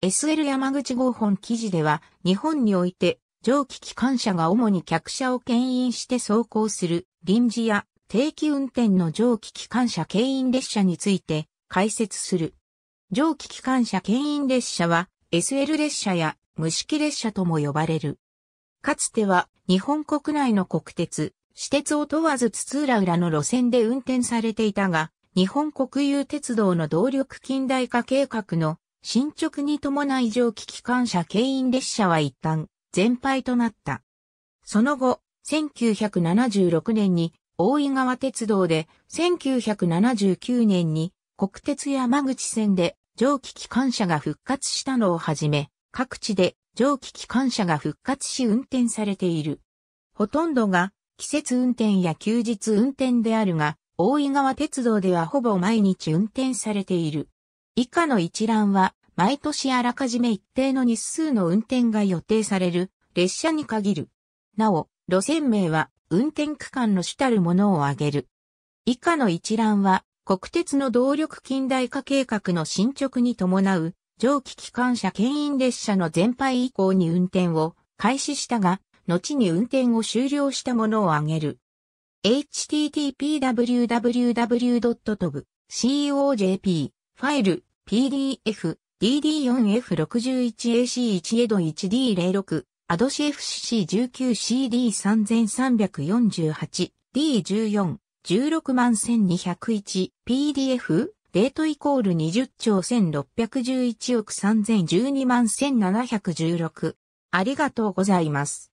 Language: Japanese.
SL 山口合本記事では、日本において、蒸気機関車が主に客車を牽引して走行する臨時や定期運転の蒸気機関車牽引列車について解説する。蒸気機関車牽引列車は SL 列車や無式列車とも呼ばれる。かつては日本国内の国鉄、私鉄を問わず津々浦々の路線で運転されていたが、日本国有鉄道の動力近代化計画の進捗に伴い蒸気機関車牽引列車は一旦全廃となった。その後、1976年に大井川鉄道で、1979年に国鉄山口線で蒸気機関車が復活したのをはじめ、各地で蒸気機関車が復活し運転されている。ほとんどが季節運転や休日運転であるが、大井川鉄道ではほぼ毎日運転されている。以下の一覧は、毎年あらかじめ一定の日数の運転が予定される列車に限る。なお、路線名は運転区間の主たるものを挙げる。以下の一覧は、国鉄の動力近代化計画の進捗に伴う、蒸気機関車牽引列車の全廃以降に運転を開始したが、後に運転を終了したものを挙げる。h t t p w w w t o b c o j p ファイル PDF、DD4F61AC1 エド 1D06、アドシ FCC19CD3348、D14、161,201、PDF、レートイコール20兆1611億3012万1716。ありがとうございます。